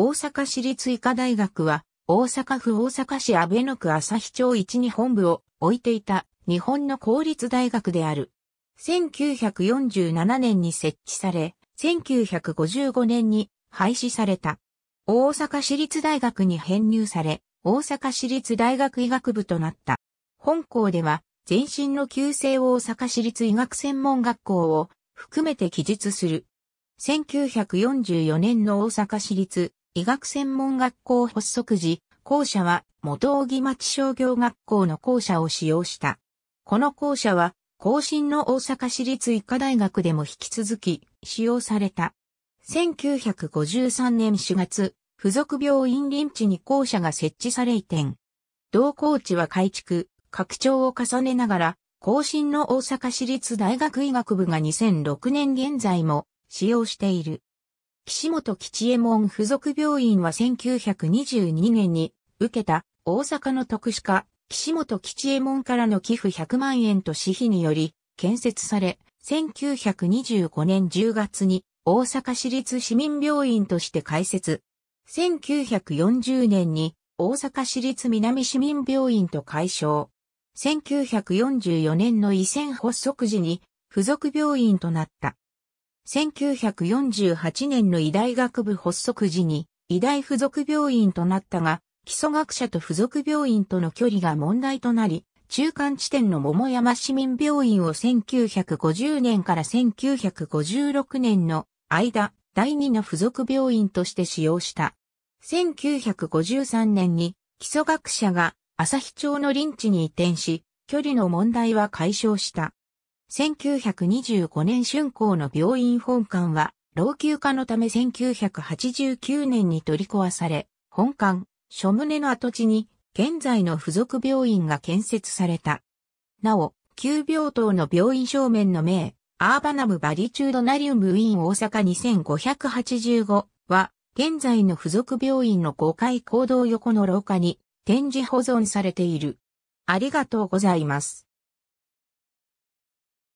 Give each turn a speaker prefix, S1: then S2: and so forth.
S1: 大阪市立医科大学は、大阪府大阪市阿倍野区日町一に本部を置いていた日本の公立大学である。1947年に設置され、1955年に廃止された。大阪市立大学に編入され、大阪市立大学医学部となった。本校では、前身の旧制大阪市立医学専門学校を含めて記述する。1944年の大阪市立医学専門学校発足時、校舎は元木町商業学校の校舎を使用した。この校舎は、後進の大阪市立医科大学でも引き続き使用された。1953年4月、付属病院臨地に校舎が設置され移転。同校地は改築、拡張を重ねながら、後進の大阪市立大学医学部が2006年現在も使用している。岸本吉右衛門附属病院は1922年に受けた大阪の特殊化、岸本吉右衛門からの寄付100万円と私費により建設され、1925年10月に大阪市立市民病院として開設。1940年に大阪市立南市民病院と解消。1944年の移線発足時に付属病院となった。1948年の医大学部発足時に、医大附属病院となったが、基礎学者と附属病院との距離が問題となり、中間地点の桃山市民病院を1950年から1956年の間、第2の附属病院として使用した。1953年に基礎学者が朝日町の林地に移転し、距離の問題は解消した。1925年春光の病院本館は、老朽化のため1989年に取り壊され、本館、諸棟の跡地に、現在の付属病院が建設された。なお、旧病棟の病院正面の名、アーバナムバリチュードナリウムウィーン大阪2585は、現在の付属病院の5階行動横の廊下に展示保存されている。ありがとうございます。